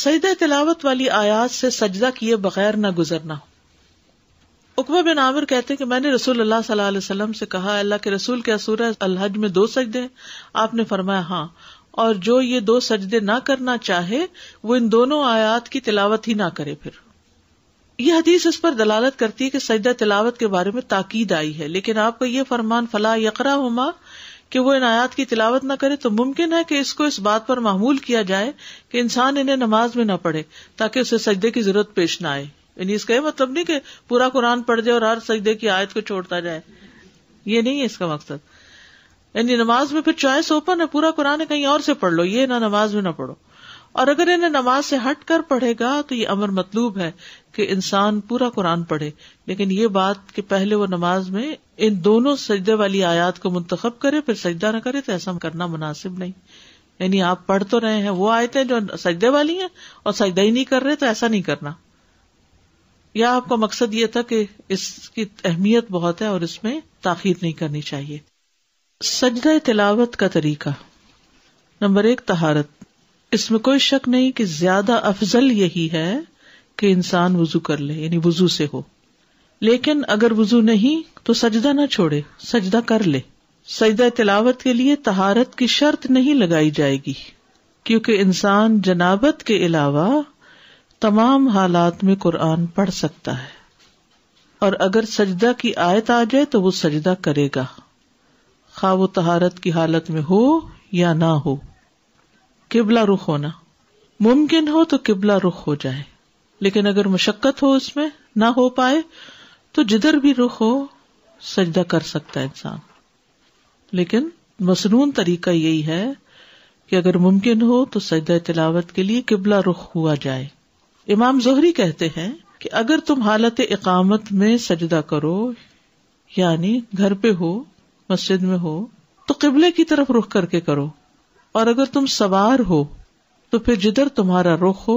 सजदा तिलावत वाली आयात से सजदा किए बगैर ना गुजरना हो उकबा बिन आमिर कहते कि मैंने रसूल अल्लाह सल्लल्लाहु अलैहि वसल्लम से कहा अल्लाह के रसूल के असूर अलहज में दो सजदे आपने फरमाया हाँ और जो ये दो सजदे ना करना चाहे वो इन दोनों आयात की तिलावत ही ना करे फिर यह हदीस इस पर दलालत करती है कि सजदा तिलावत के बारे में ताकीद आई है लेकिन आपका ये फरमान फला यकरा हुमा कि वो इन आयात की तिलावत न करे तो मुमकिन है कि इसको इस बात पर मामूल किया जाए कि इंसान इन्हें नमाज में न पढ़े ताकि उसे सजदे की जरूरत पेश न आए यानी इसका ये मतलब नहीं कि पूरा कुरान पढ़ जाए और हर सजदे की आयत को छोड़ता जाए ये नहीं है इसका मकसद यानी नमाज में फिर चॉइस ओपन है पूरा कुरान कहीं और से पढ़ लो ये ना नमाज में ना पढ़ो और अगर इन्हें नमाज से हट कर पढ़ेगा तो ये अमर मतलूब है कि इंसान पूरा कुरान पढ़े लेकिन ये बात कि पहले वो नमाज में इन दोनों सजदे वाली आयात को मुंतखब करे फिर सजदा न करे तो ऐसा करना मुनासिब नहीं यानी आप पढ़ तो रहे हैं वो आयतें जो सजदे वाली हैं और सजदा ही नहीं कर रहे तो ऐसा नहीं करना यह आपका मकसद ये था कि इसकी अहमियत बहुत है और इसमें ताखिर नहीं करनी चाहिए सजदा तिलावत का तरीका नंबर एक तहारत इसमें कोई शक नहीं कि ज्यादा अफजल यही है कि इंसान वजू कर ले यानी वजू से हो लेकिन अगर वजू नहीं तो सजदा ना छोड़े सजदा कर ले सजदा तिलावत के लिए तहारत की शर्त नहीं लगाई जाएगी क्योंकि इंसान जनाबत के अलावा तमाम हालात में कुरान पढ़ सकता है और अगर सजदा की आयत आ जाए तो वो सजदा करेगा खा वो तहारत की हालत में हो या ना हो किबला रुख होना मुमकिन हो तो किबला रुख हो जाए लेकिन अगर मुशक्कत हो उसमें ना हो पाए तो जिधर भी रुख हो सजदा कर सकता है इंसान लेकिन मसनून तरीका यही है कि अगर मुमकिन हो तो सजदा तिलावत के लिए किबला रुख हुआ जाए इमाम जोहरी कहते हैं कि अगर तुम हालत इकामत में सजदा करो यानी घर पे हो मस्जिद में हो तो किबले की तरफ रुख करके करो और अगर तुम सवार हो तो फिर जिधर तुम्हारा रुख हो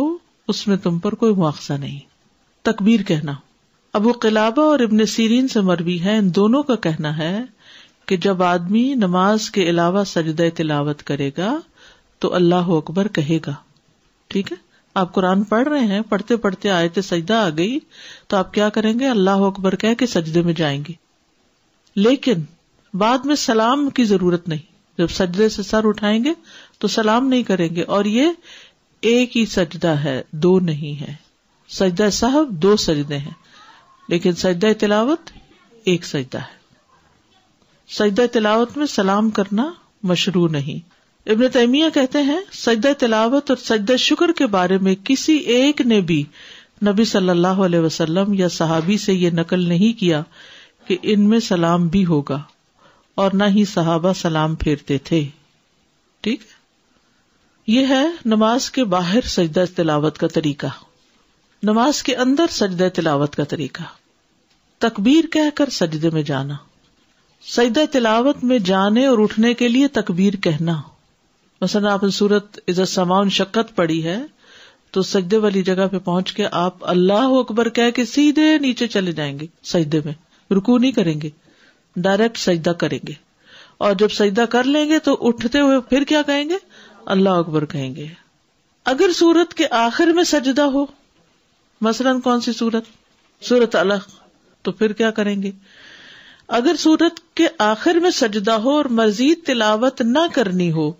उसमें तुम पर कोई मुआवजा नहीं तकबीर कहना अबू किलाबा और इबन सीरीन से मरवी है इन दोनों का कहना है कि जब आदमी नमाज के अलावा सजद तिलावत करेगा तो अल्लाह अकबर कहेगा ठीक है आप कुरान पढ़ रहे हैं पढ़ते पढ़ते आयत सजदा आ गई तो आप क्या करेंगे अल्लाह अकबर कह के सजदे में जाएंगे लेकिन बाद में सलाम की जरूरत नहीं जब सजदे से सर उठाएंगे तो सलाम नहीं करेंगे और ये एक ही सजदा है दो नहीं है सजदा साहब दो सजदे हैं लेकिन सजदा तिलावत एक सजदा है सजदा तिलावत में सलाम करना मशरू नहीं इबन तैमिया कहते हैं सजदा तिलावत और सजदा शुक्र के बारे में किसी एक ने भी नबी सल्लल्लाहु अलैहि वसल्लम या सहाबी से ये नकल नहीं किया कि इनमें सलाम भी होगा और न ही सहाबा सलाम फेरते थे ठीक है यह है नमाज के बाहर सजद तिलावत का तरीका नमाज के अंदर सजद तिलावत का तरीका तकबीर कहकर सजदे में जाना सजद तिलावत में जाने और उठने के लिए तकबीर कहना मसलन आपने सूरत इजत समान शक्कत पड़ी है तो सजदे वाली जगह पे पहुंच के आप अल्लाह अकबर कह के सीधे नीचे चले जाएंगे सजदे में रुकू नहीं करेंगे डायरेक्ट सजदा करेंगे और जब सजदा कर लेंगे तो उठते हुए फिर क्या कहेंगे अल्लाह अकबर कहेंगे अगर सूरत के आखिर में सजदा हो मसलन कौन सी सूरत सूरत अलग तो फिर क्या करेंगे अगर सूरत के आखिर में सजदा हो और मजीद तिलावत ना करनी हो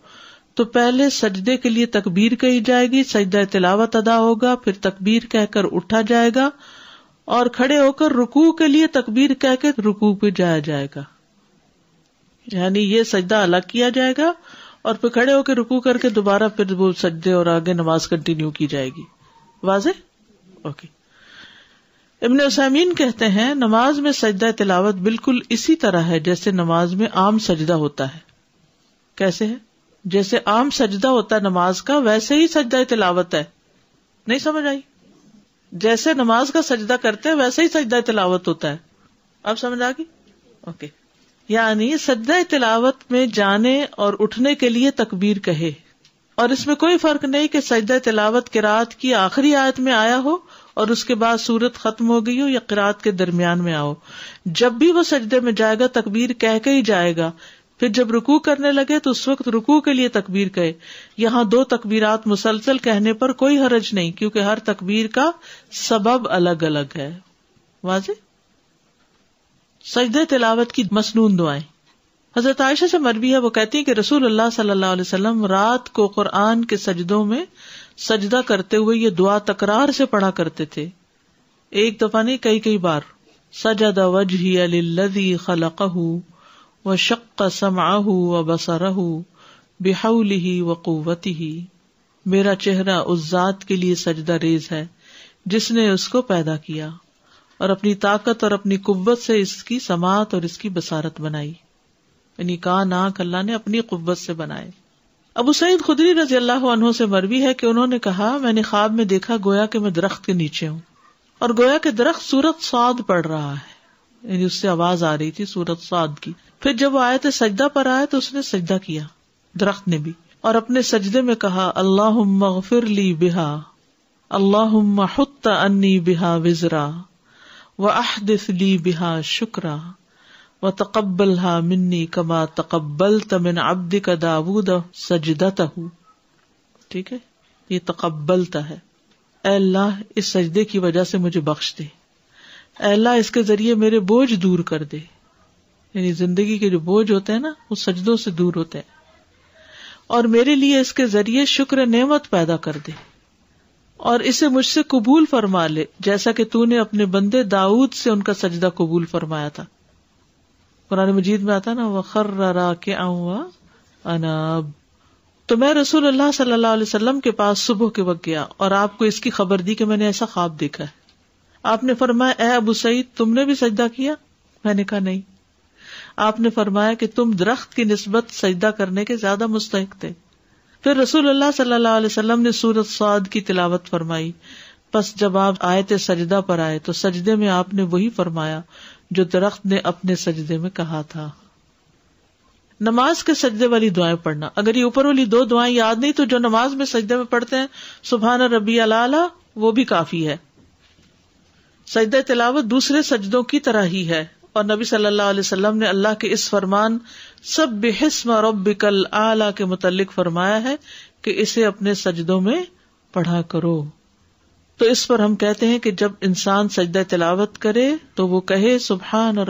तो पहले सजदे के लिए तकबीर कही जाएगी सजदा तिलावत अदा होगा फिर तकबीर कहकर उठा जाएगा और खड़े होकर रुकू के लिए तकबीर कह के रुकू पे जाया जाएगा यानी ये सजदा अलग किया जाएगा और फिर खड़े होकर रुकू करके दोबारा फिर वो सजदे और आगे नमाज कंटिन्यू की जाएगी वाजे ओके इबन उसमीन कहते हैं नमाज में सजदा तिलावत बिल्कुल इसी तरह है जैसे नमाज में आम सजदा होता है कैसे है जैसे आम सजदा होता है नमाज का वैसे ही सजदा तिलावत है नहीं समझ आई जैसे नमाज का सजदा करते हैं वैसे ही सजदा तिलावत होता है अब समझ आ गई ओके यानी सजदा तिलावत में जाने और उठने के लिए तकबीर कहे और इसमें कोई फर्क नहीं कि सजदा तिलावत किरात की आखिरी आयत में आया हो और उसके बाद सूरत खत्म हो गई हो या किरात के दरमियान में आओ जब भी वो सजदे में जाएगा तकबीर कह के ही जाएगा फिर जब रुकू करने लगे तो उस वक्त रुकू के लिए तकबीर कहे यहाँ दो तकबीरात मुसलसल कहने पर कोई हरज नहीं क्योंकि हर तकबीर का सबब अलग अलग है वाजे सजद तिलावत की मसनून दुआएं हजरत आयशा से मरबी है वो कहती है कि रसूल अल्लाह सल्लल्लाहु अलैहि वसल्लम रात को कुरान के सजदों में सजदा करते हुए ये दुआ तकरार से पढ़ा करते थे एक दफा नहीं कई कई बार सजद वजही खलकहू व शक् समाहू व बसरह बेहली व कुवती ही मेरा चेहरा उस जात के लिए सजदा रेज है जिसने उसको पैदा किया और अपनी ताकत और अपनी कुत से इसकी समात और इसकी बसारत बनाई यानी कहा नाक अल्लाह ने अपनी कुव्वत से बनाए अबू सईद खुदरी रजी अल्लाह अनहों से मरवी है कि उन्होंने कहा मैंने ख्वाब में देखा गोया के मैं दरख्त के नीचे हूं और गोया के दरख्त सूरत सौद पड़ रहा है यानी उससे आवाज आ रही थी सूरत साद की फिर जब वो आयत सजदा पर आया तो उसने सजदा किया दरख्त ने भी और अपने सजदे में कहा अल्लाह मगफिर ली बिहा अल्लाह हत्ता अन्नी बिहा विजरा व अहदिस ली बिहा शुक्रा व तकबल हा मिन्नी कमा तकबल तमिन अब्द का दाऊद सजदत ठीक है ये तकबलता है अल्लाह इस सजदे की वजह से मुझे बख्श दे अल्लाह इसके जरिए मेरे बोझ दूर कर दे यानी जिंदगी के जो बोझ होते हैं ना वो सजदों से दूर होते हैं और मेरे लिए इसके जरिए शुक्र नेमत पैदा कर दे और इसे मुझसे कबूल फरमा ले जैसा कि तूने अपने बंदे दाऊद से उनका सजदा कबूल फरमाया था कुरान मजीद में आता ना वखर के आऊंगा अनाब तो मैं रसूल अल्लाह सल्लल्लाहु अलैहि वसल्लम के पास सुबह के वक्त गया और आपको इसकी खबर दी कि मैंने ऐसा ख्वाब देखा है आपने फरमाया ए सईद तुमने भी सजदा किया मैंने कहा नहीं आपने फरमाया कि तुम दरख्त की नस्बत सजदा करने के ज्यादा मुस्तक थे फिर रसूल सल्लल्लाहु अलैहि ने सूरत साद की तिलावत फरमाई बस जब आप थे सजदा पर आए तो सजदे में आपने वही फरमाया जो दरख्त ने अपने सजदे में कहा था नमाज के सजदे वाली दुआएं पढ़ना अगर ये ऊपर वाली दो दुआएं याद नहीं तो जो नमाज में सजदे में पढ़ते हैं सुबहान रबी अला वो भी काफी है सजद तिलावत दूसरे सजदों की तरह ही है और नबी सल्लल्लाहु अलैहि वसल्लम ने अल्लाह के इस फरमान सब बेहस्म रबिकल आला के मुतलक फरमाया है कि इसे अपने सजदों में पढ़ा करो तो इस पर हम कहते हैं कि जब इंसान सजदा तिलावत करे तो वो कहे सुबहान